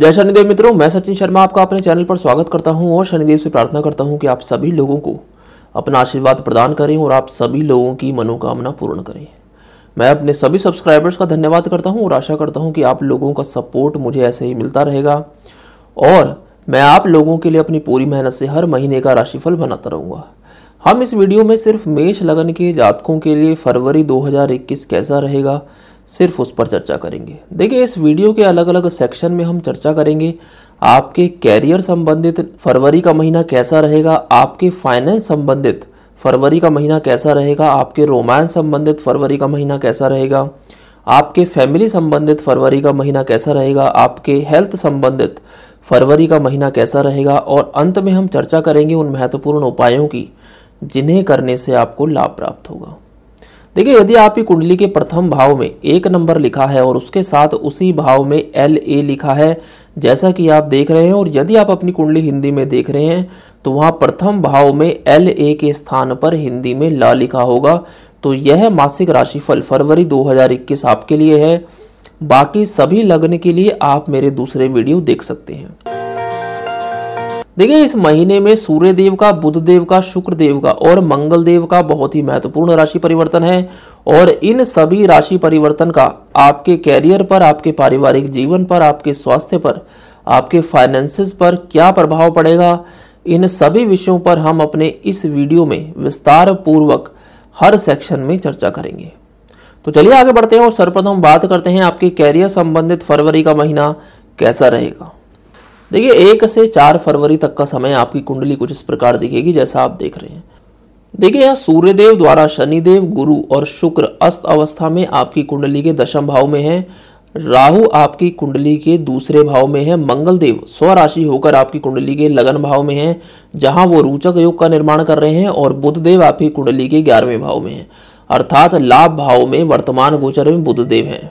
जय शनिदेव मित्रों मैं सचिन शर्मा आपका अपने चैनल पर स्वागत करता हूं और शनिदेव से प्रार्थना करता हूं कि आप सभी लोगों को अपना आशीर्वाद प्रदान करें और आप सभी लोगों की मनोकामना पूर्ण करें मैं अपने सभी सब्सक्राइबर्स का धन्यवाद करता हूं और आशा करता हूं कि आप लोगों का सपोर्ट मुझे ऐसे ही मिलता रहेगा और मैं आप लोगों के लिए अपनी पूरी मेहनत से हर महीने का राशिफल बनाता रहूँगा हम इस वीडियो में सिर्फ मेष लगन के जातकों के लिए फरवरी दो कैसा रहेगा सिर्फ उस पर चर्चा करेंगे देखिए इस वीडियो के अलग अलग सेक्शन में हम चर्चा करेंगे आपके कैरियर संबंधित फरवरी का महीना कैसा रहेगा आपके फाइनेंस संबंधित फरवरी का महीना कैसा रहेगा आपके रोमांस संबंधित फरवरी का महीना कैसा रहेगा आपके फैमिली संबंधित फरवरी का महीना कैसा रहेगा आपके हेल्थ संबंधित फरवरी का महीना कैसा रहेगा और अंत में हम चर्चा करेंगे उन महत्वपूर्ण उपायों की जिन्हें करने से आपको लाभ प्राप्त होगा देखिए यदि आपकी कुंडली के प्रथम भाव में एक नंबर लिखा है और उसके साथ उसी भाव में एल ए लिखा है जैसा कि आप देख रहे हैं और यदि आप अपनी कुंडली हिंदी में देख रहे हैं तो वहाँ प्रथम भाव में एल ए के स्थान पर हिंदी में ला लिखा होगा तो यह मासिक राशिफल फरवरी 2021 आपके लिए है बाकी सभी लग्न के लिए आप मेरे दूसरे वीडियो देख सकते हैं देखिए इस महीने में सूर्य देव का बुध देव का शुक्र देव का और मंगल देव का बहुत ही महत्वपूर्ण राशि परिवर्तन है और इन सभी राशि परिवर्तन का आपके कैरियर पर आपके पारिवारिक जीवन पर आपके स्वास्थ्य पर आपके फाइनेंसिस पर क्या प्रभाव पड़ेगा इन सभी विषयों पर हम अपने इस वीडियो में विस्तार पूर्वक हर सेक्शन में चर्चा करेंगे तो चलिए आगे बढ़ते हैं और सर्वप्रथम बात करते हैं आपके कैरियर संबंधित फरवरी का महीना कैसा रहेगा देखिए एक से चार फरवरी तक का समय आपकी कुंडली कुछ इस प्रकार दिखेगी जैसा आप देख रहे हैं देखिए यहाँ सूर्यदेव द्वारा शनिदेव गुरु और शुक्र अस्त अवस्था में आपकी कुंडली के दशम भाव में है राहु आपकी कुंडली के दूसरे भाव में है मंगलदेव स्वराशि होकर आपकी कुंडली के लगन भाव में है जहां वो रोचक योग का निर्माण कर रहे हैं और बुद्धदेव आपकी कुंडली के ग्यारहवें भाव में है अर्थात लाभ भाव में वर्तमान गोचर में बुद्धदेव हैं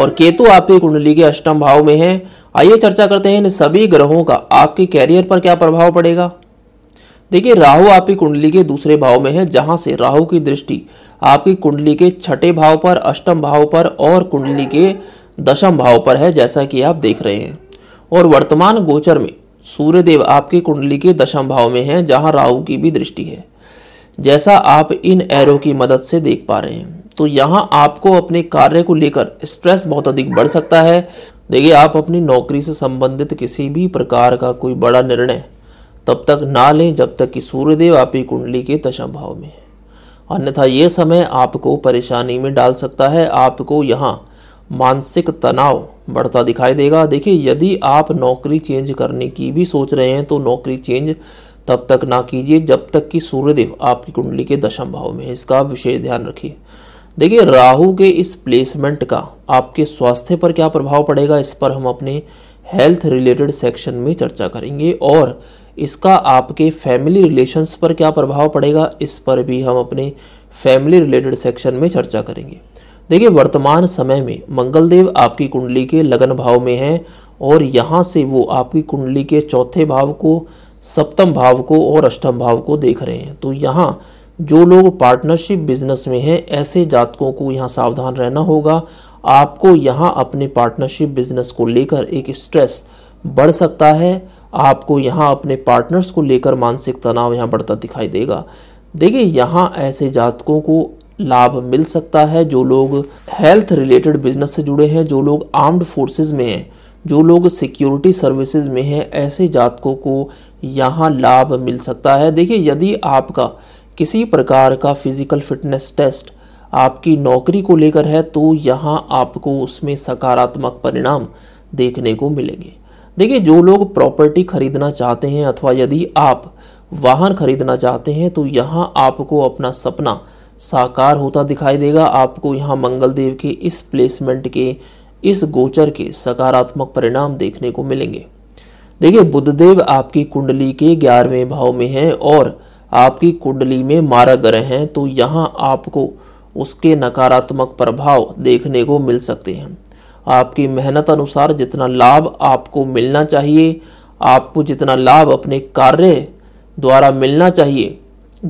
और केतु आपकी कुंडली के अष्टम भाव में है आइए चर्चा करते हैं इन सभी ग्रहों का आपके कैरियर पर क्या प्रभाव पड़ेगा देखिए राहु आपकी कुंडली के दूसरे भाव में है जहां से राहु की दृष्टि आपकी कुंडली के छठे भाव पर अष्टम भाव पर और कुंडली के दशम भाव पर है जैसा कि आप देख रहे हैं और वर्तमान गोचर में सूर्यदेव आपकी कुंडली के दशम भाव में है जहां राहु की भी दृष्टि है जैसा आप इन एरो की मदद से देख पा रहे हैं तो यहाँ आपको अपने कार्य को लेकर स्ट्रेस बहुत अधिक बढ़ सकता है देखिए आप अपनी नौकरी से संबंधित किसी भी प्रकार का कोई बड़ा निर्णय तब तक ना लें जब तक कि सूर्यदेव आपकी कुंडली के दशम भाव में अन्यथा ये समय आपको परेशानी में डाल सकता है आपको यहाँ मानसिक तनाव बढ़ता दिखाई देगा देखिए यदि आप नौकरी चेंज करने की भी सोच रहे हैं तो नौकरी चेंज तब तक ना कीजिए जब तक कि सूर्यदेव आपकी कुंडली के दशम भाव में है इसका विशेष ध्यान रखिए देखिए राहु के इस प्लेसमेंट का आपके स्वास्थ्य पर क्या प्रभाव पड़ेगा इस पर हम अपने हेल्थ रिलेटेड सेक्शन में चर्चा करेंगे और इसका आपके फैमिली रिलेशंस पर क्या प्रभाव पड़ेगा इस पर भी हम अपने फैमिली रिलेटेड सेक्शन में चर्चा करेंगे देखिए वर्तमान समय में मंगलदेव आपकी कुंडली के लगन भाव में हैं और यहाँ से वो आपकी कुंडली के चौथे भाव को सप्तम भाव को और अष्टम भाव को देख रहे हैं तो यहाँ जो लोग पार्टनरशिप बिजनेस में हैं ऐसे जातकों को यहाँ सावधान रहना होगा आपको यहाँ अपने पार्टनरशिप बिजनेस को लेकर एक स्ट्रेस बढ़ सकता है आपको यहाँ अपने पार्टनर्स को लेकर मानसिक तनाव यहाँ बढ़ता दिखाई देगा देखिए यहाँ ऐसे जातकों को लाभ मिल सकता है जो लोग हेल्थ रिलेटेड बिजनेस से जुड़े हैं जो लोग आर्म्ड फोर्सेज में हैं जो लोग सिक्योरिटी सर्विसेज में हैं ऐसे जातकों को यहाँ लाभ मिल सकता है देखिए यदि आपका किसी प्रकार का फिज़िकल फिटनेस टेस्ट आपकी नौकरी को लेकर है तो यहाँ आपको उसमें सकारात्मक परिणाम देखने को मिलेंगे देखिए जो लोग प्रॉपर्टी खरीदना चाहते हैं अथवा यदि आप वाहन खरीदना चाहते हैं तो यहाँ आपको अपना सपना साकार होता दिखाई देगा आपको यहाँ मंगलदेव के इस प्लेसमेंट के इस गोचर के सकारात्मक परिणाम देखने को मिलेंगे देखिए बुद्धदेव आपकी कुंडली के ग्यारहवें भाव में हैं और आपकी कुंडली में मारा ग्रह हैं तो यहाँ आपको उसके नकारात्मक प्रभाव देखने को मिल सकते हैं आपकी मेहनत अनुसार जितना लाभ आपको मिलना चाहिए आपको जितना लाभ अपने कार्य द्वारा मिलना चाहिए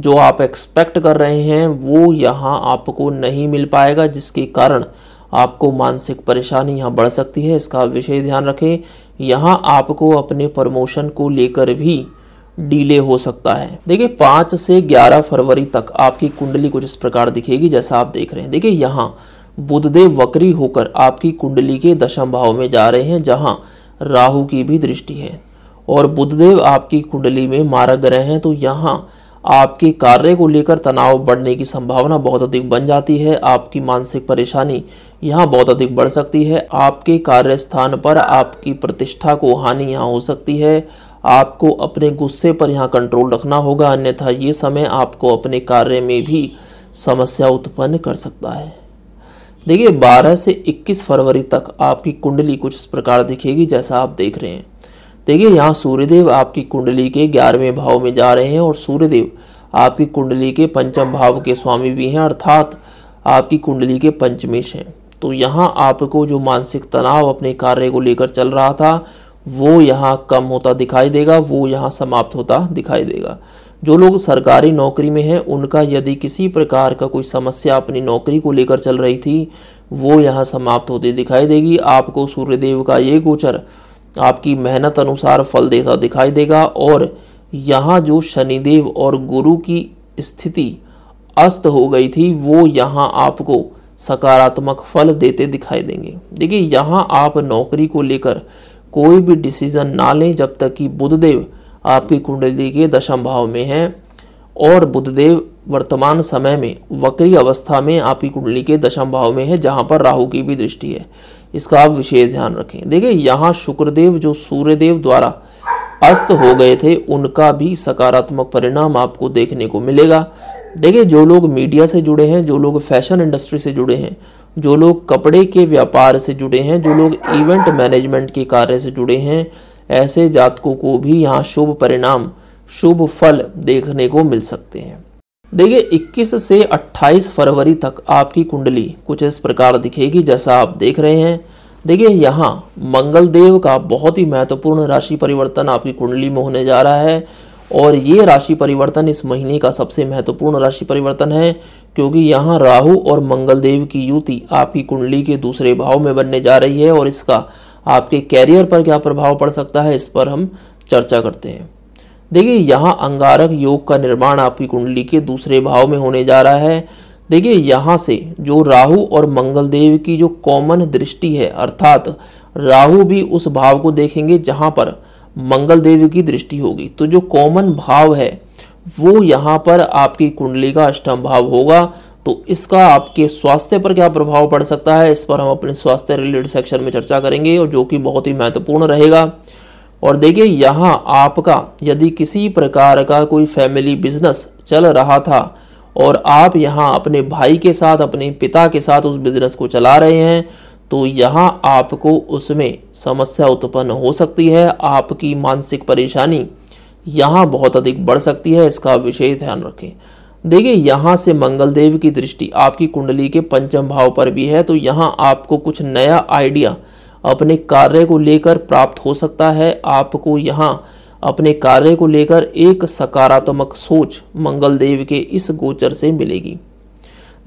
जो आप एक्सपेक्ट कर रहे हैं वो यहाँ आपको नहीं मिल पाएगा जिसके कारण आपको मानसिक परेशानी यहाँ बढ़ सकती है इसका विशेष ध्यान रखें यहाँ आपको अपने प्रमोशन को लेकर भी डिले हो सकता है देखिए पांच से ग्यारह फरवरी तक आपकी कुंडली कुछ इस प्रकार दिखेगी जैसा आप देख रहे हैं देखिए यहाँ बुधदेव वक्री होकर आपकी कुंडली के दशम भाव में जा रहे हैं जहाँ राहु की भी दृष्टि है और बुधदेव आपकी कुंडली में मारक ग्रह हैं तो यहाँ आपके कार्य को लेकर तनाव बढ़ने की संभावना बहुत अधिक बन जाती है आपकी मानसिक परेशानी यहाँ बहुत अधिक बढ़ सकती है आपके कार्य स्थान पर आपकी प्रतिष्ठा को हानि यहाँ हो सकती है आपको अपने गुस्से पर यहाँ कंट्रोल रखना होगा अन्यथा ये समय आपको अपने कार्य में भी समस्या उत्पन्न कर सकता है देखिए 12 से 21 फरवरी तक आपकी कुंडली कुछ इस प्रकार दिखेगी जैसा आप देख रहे हैं देखिए यहाँ सूर्यदेव आपकी कुंडली के ग्यारहवें भाव में जा रहे हैं और सूर्यदेव आपकी कुंडली के पंचम भाव के स्वामी भी हैं अर्थात आपकी कुंडली के पंचमेश हैं तो यहाँ आपको जो मानसिक तनाव अपने कार्य को लेकर चल रहा था वो यहाँ कम होता दिखाई देगा वो यहाँ समाप्त होता दिखाई देगा जो लोग सरकारी नौकरी में हैं उनका यदि किसी प्रकार का कोई समस्या अपनी नौकरी को लेकर चल रही थी वो यहाँ समाप्त होती दिखाई देगी आपको सूर्यदेव का ये गोचर आपकी मेहनत अनुसार फल देता दिखाई देगा और यहाँ जो शनिदेव और गुरु की स्थिति अस्त हो गई थी वो यहाँ आपको सकारात्मक फल देते दिखाई देंगे देखिए यहाँ आप नौकरी को लेकर कोई भी डिसीजन ना लें जब तक कि बुधदेव आपकी कुंडली के दशम भाव में है और बुधदेव वर्तमान समय में वक्री अवस्था में आपकी कुंडली के दशम भाव में है जहाँ पर राहु की भी दृष्टि है इसका आप विशेष ध्यान रखें देखिए यहाँ शुक्रदेव जो सूर्यदेव द्वारा अस्त हो गए थे उनका भी सकारात्मक परिणाम आपको देखने को मिलेगा देखिए जो लोग मीडिया से जुड़े हैं जो लोग फैशन इंडस्ट्री से जुड़े हैं जो लोग कपड़े के व्यापार से जुड़े हैं जो लोग इवेंट मैनेजमेंट के कार्य से जुड़े हैं ऐसे जातकों को भी यहाँ शुभ परिणाम शुभ फल देखने को मिल सकते हैं देखिए 21 से 28 फरवरी तक आपकी कुंडली कुछ इस प्रकार दिखेगी जैसा आप देख रहे हैं देखिए यहाँ मंगल देव का बहुत ही महत्वपूर्ण राशि परिवर्तन आपकी कुंडली में होने जा रहा है और ये राशि परिवर्तन इस महीने का सबसे महत्वपूर्ण राशि परिवर्तन है क्योंकि यहाँ राहु और मंगल देव की युति आपकी कुंडली के दूसरे भाव में बनने जा रही है और इसका आपके कैरियर पर क्या प्रभाव पड़ सकता है इस पर हम चर्चा करते हैं देखिए यहाँ अंगारक योग का निर्माण आपकी कुंडली के दूसरे भाव में होने जा रहा है देखिए यहाँ से जो राहु और मंगल देव की जो कॉमन दृष्टि है अर्थात राहु भी उस भाव को देखेंगे जहाँ पर मंगल देव की दृष्टि होगी तो जो कॉमन भाव है वो यहाँ पर आपकी कुंडली का अष्टम भाव होगा तो इसका आपके स्वास्थ्य पर क्या प्रभाव पड़ सकता है इस पर हम अपने स्वास्थ्य रिलेटेड सेक्शन में चर्चा करेंगे और जो कि बहुत ही महत्वपूर्ण रहेगा और देखिए यहाँ आपका यदि किसी प्रकार का कोई फैमिली बिजनेस चल रहा था और आप यहाँ अपने भाई के साथ अपने पिता के साथ उस बिजनेस को चला रहे हैं तो यहाँ आपको उसमें समस्या उत्पन्न हो सकती है आपकी मानसिक परेशानी यहाँ बहुत अधिक बढ़ सकती है इसका विशेष ध्यान रखें देखिए यहाँ से मंगल देव की दृष्टि आपकी कुंडली के पंचम भाव पर भी है तो यहाँ आपको कुछ नया आइडिया अपने कार्य को लेकर प्राप्त हो सकता है आपको यहाँ अपने कार्य को लेकर एक सकारात्मक सोच मंगल देव के इस गोचर से मिलेगी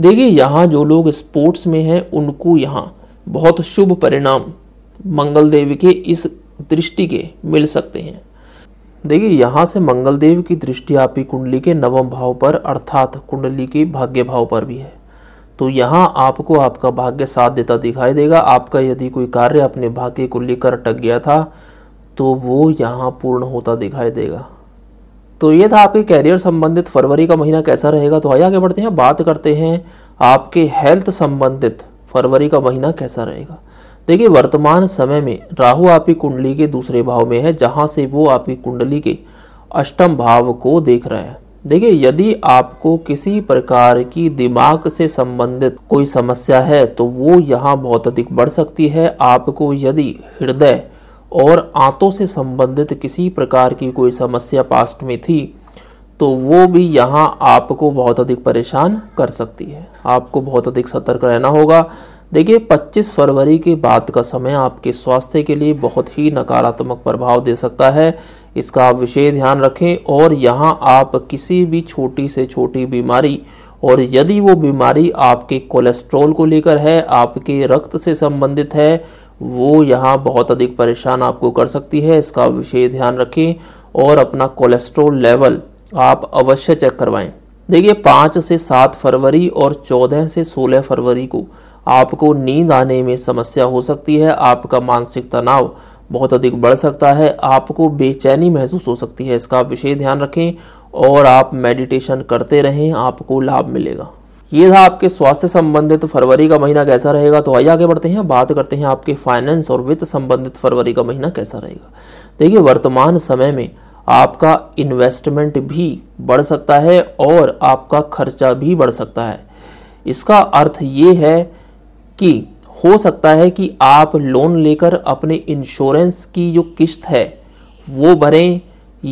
देखिए यहाँ जो लोग स्पोर्ट्स में हैं उनको यहाँ बहुत शुभ परिणाम मंगल देव के इस दृष्टि के मिल सकते हैं देखिए यहाँ से मंगलदेव की दृष्टि आपकी कुंडली के नवम भाव पर अर्थात कुंडली के भाग्य भाव पर भी है तो यहाँ आपको आपका भाग्य साथ देता दिखाई देगा आपका यदि कोई कार्य अपने भाग्य को लेकर अटक गया था तो वो यहाँ पूर्ण होता दिखाई देगा तो ये था आपके कैरियर संबंधित फरवरी का महीना कैसा रहेगा तो आइए आगे बढ़ते हैं बात करते हैं आपके हेल्थ संबंधित फरवरी का महीना कैसा रहेगा देखिए वर्तमान समय में राहु आपकी कुंडली के दूसरे भाव में है जहाँ से वो आपकी कुंडली के अष्टम भाव को देख रहे हैं देखिए यदि आपको किसी प्रकार की दिमाग से संबंधित कोई समस्या है तो वो यहाँ बहुत अधिक बढ़ सकती है आपको यदि हृदय और आंतों से संबंधित किसी प्रकार की कोई समस्या पास्ट में थी तो वो भी यहाँ आपको बहुत अधिक परेशान कर सकती है आपको बहुत अधिक सतर्क रहना होगा देखिए 25 फरवरी के बाद का समय आपके स्वास्थ्य के लिए बहुत ही नकारात्मक प्रभाव दे सकता है इसका आप विशेष ध्यान रखें और यहाँ आप किसी भी छोटी से छोटी बीमारी और यदि वो बीमारी आपके कोलेस्ट्रॉल को लेकर है आपके रक्त से संबंधित है वो यहाँ बहुत अधिक परेशान आपको कर सकती है इसका विशेष ध्यान रखें और अपना कोलेस्ट्रॉल लेवल आप अवश्य चेक करवाएं देखिए पाँच से सात फरवरी और चौदह से सोलह फरवरी को आपको नींद आने में समस्या हो सकती है आपका मानसिक तनाव बहुत अधिक बढ़ सकता है आपको बेचैनी महसूस हो सकती है इसका विशेष ध्यान रखें और आप मेडिटेशन करते रहें आपको लाभ मिलेगा ये था आपके स्वास्थ्य संबंधित तो फरवरी का महीना कैसा रहेगा तो आइए आगे बढ़ते हैं बात करते हैं आपके फाइनेंस और वित्त संबंधित फरवरी का महीना कैसा रहेगा देखिए वर्तमान समय में आपका इन्वेस्टमेंट भी बढ़ सकता है और आपका खर्चा भी बढ़ सकता है इसका अर्थ ये है कि हो सकता है कि आप लोन लेकर अपने इंश्योरेंस की जो किस्त है वो भरें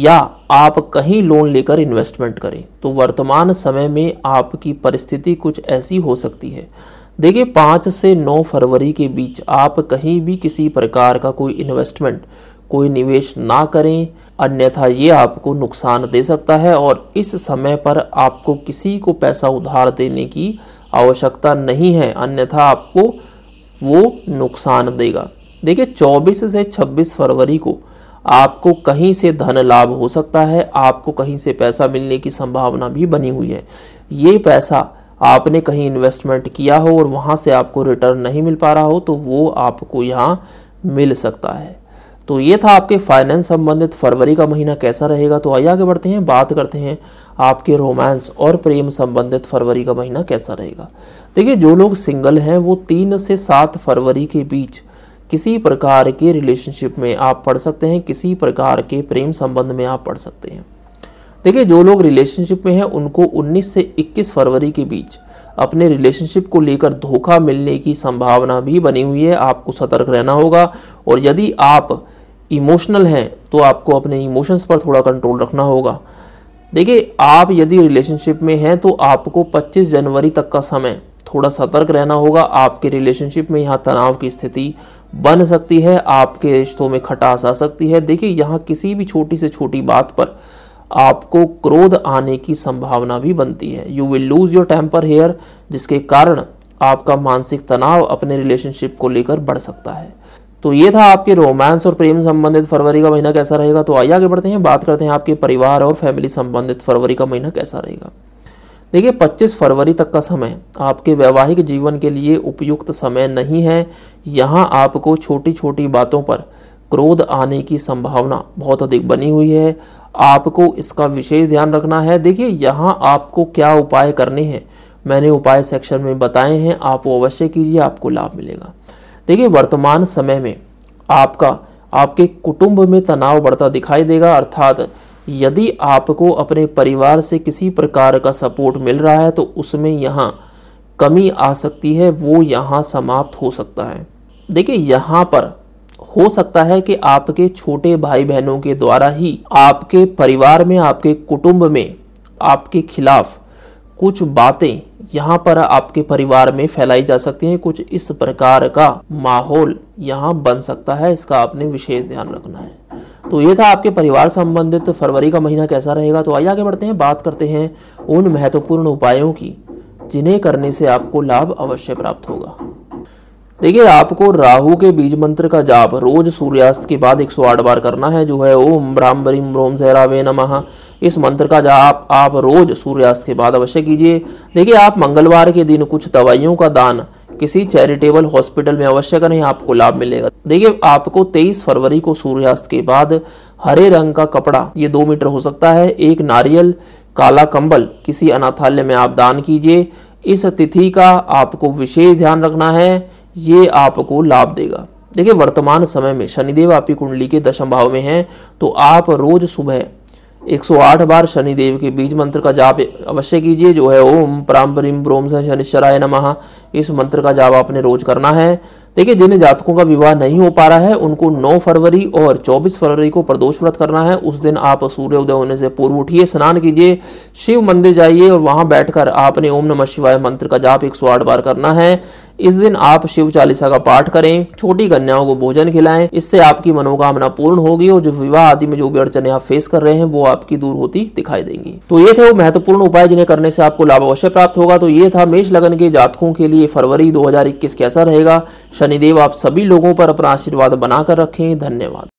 या आप कहीं लोन लेकर इन्वेस्टमेंट करें तो वर्तमान समय में आपकी परिस्थिति कुछ ऐसी हो सकती है देखिए पाँच से नौ फरवरी के बीच आप कहीं भी किसी प्रकार का कोई इन्वेस्टमेंट कोई निवेश ना करें अन्यथा ये आपको नुकसान दे सकता है और इस समय पर आपको किसी को पैसा उधार देने की आवश्यकता नहीं है अन्यथा आपको वो नुकसान देगा देखिए 24 से 26 फरवरी को आपको कहीं से धन लाभ हो सकता है आपको कहीं से पैसा मिलने की संभावना भी बनी हुई है ये पैसा आपने कहीं इन्वेस्टमेंट किया हो और वहाँ से आपको रिटर्न नहीं मिल पा रहा हो तो वो आपको यहाँ मिल सकता है तो ये था आपके फाइनेंस संबंधित फरवरी का महीना कैसा रहेगा तो आइए आगे बढ़ते हैं बात करते हैं आपके रोमांस और प्रेम संबंधित फरवरी का महीना कैसा रहेगा देखिए जो लोग सिंगल हैं वो तीन से सात फरवरी के बीच किसी प्रकार के रिलेशनशिप में आप पढ़ सकते हैं किसी प्रकार के प्रेम संबंध में आप पढ़ सकते हैं देखिए जो लोग रिलेशनशिप में हैं उनको 19 से 21 फरवरी के बीच अपने रिलेशनशिप को लेकर धोखा मिलने की संभावना भी बनी हुई है आपको सतर्क रहना होगा और यदि आप इमोशनल हैं तो आपको अपने इमोशंस पर थोड़ा कंट्रोल रखना होगा देखिए आप यदि रिलेशनशिप में हैं तो आपको 25 जनवरी तक का समय थोड़ा सतर्क रहना होगा आपके रिलेशनशिप में यहाँ तनाव की स्थिति बन सकती है आपके रिश्तों में खटास आ सकती है देखिए यहाँ किसी भी छोटी से छोटी बात पर आपको क्रोध आने की संभावना भी बनती है you will lose your temper हेयर जिसके कारण आपका मानसिक तनाव अपने रिलेशनशिप को लेकर बढ़ सकता है तो ये था आपके रोमांस और प्रेम संबंधित फरवरी का महीना कैसा रहेगा तो आइए आगे बढ़ते हैं बात करते हैं आपके परिवार और फैमिली संबंधित फरवरी का महीना कैसा रहेगा देखिए 25 फरवरी तक का समय आपके वैवाहिक जीवन के लिए उपयुक्त समय नहीं है यहाँ आपको छोटी छोटी बातों पर क्रोध आने की संभावना बहुत अधिक बनी हुई है आपको इसका विशेष ध्यान रखना है देखिए यहाँ आपको क्या उपाय करने हैं मैंने उपाय सेक्शन में बताए हैं आप वो अवश्य कीजिए आपको लाभ मिलेगा देखिए वर्तमान समय में आपका आपके कुटुंब में तनाव बढ़ता दिखाई देगा अर्थात यदि आपको अपने परिवार से किसी प्रकार का सपोर्ट मिल रहा है तो उसमें यहाँ कमी आ सकती है वो यहाँ समाप्त हो सकता है देखिए यहाँ पर हो सकता है कि आपके छोटे भाई बहनों के द्वारा ही आपके परिवार में आपके कुटुंब में आपके खिलाफ कुछ बातें यहाँ पर आपके परिवार में फैलाई जा सकती है कुछ इस प्रकार का माहौल यहाँ बन सकता है इसका आपने विशेष ध्यान रखना है तो ये था आपके परिवार संबंधित फरवरी का महीना कैसा रहेगा तो आइए आगे बढ़ते हैं बात करते हैं उन महत्वपूर्ण उपायों की जिन्हें करने से आपको लाभ अवश्य प्राप्त होगा देखिए आपको राहु के बीज मंत्र का जाप रोज सूर्यास्त के बाद 108 बार करना है जो है ओम ब्राह्म ब्रीम ब्रोम सहरावे नमः इस मंत्र का जाप आप रोज सूर्यास्त के बाद अवश्य कीजिए देखिए आप मंगलवार के दिन कुछ दवाइयों का दान किसी चैरिटेबल हॉस्पिटल में अवश्य करें आपको लाभ मिलेगा देखिए आपको 23 फरवरी को सूर्यास्त के बाद हरे रंग का कपड़ा ये दो मीटर हो सकता है एक नारियल काला कंबल किसी अनाथालय में आप दान कीजिए इस तिथि का आपको विशेष ध्यान रखना है ये आपको लाभ देगा देखिए वर्तमान समय में शनिदेव आपकी कुंडली के दशम भाव में हैं तो आप रोज सुबह 108 बार शनिदेव के बीज मंत्र का जाप अवश्य कीजिए जो है ओम प्राम ब्रीम ब्रोम सनिश्चराय शनिश्चराय नमः इस मंत्र का जाप आपने रोज करना है देखिए जिन जातकों का विवाह नहीं हो पा रहा है उनको 9 फरवरी और 24 फरवरी को प्रदोष व्रत करना है उस दिन आप सूर्य उदय होने से पूर्व उठिए स्नान कीजिए शिव मंदिर जाइए और वहां बैठकर आपने ओम नमः शिवाय मंत्र का जाप 108 बार करना है इस दिन आप शिव चालीसा का पाठ करें छोटी कन्याओं को भोजन खिलाएं इससे आपकी मनोकामना पूर्ण होगी और जो विवाह आदि में जो भी अड़चने आप फेस कर रहे हैं वो आपकी दूर होती दिखाई देंगी तो ये थे वो महत्वपूर्ण उपाय जिन्हें करने से आपको लाभ अवश्य प्राप्त होगा तो ये था मेष लगन के जातकों के लिए फरवरी दो कैसा रहेगा शनिदेव आप सभी लोगों पर अपना आशीर्वाद बनाकर रखें धन्यवाद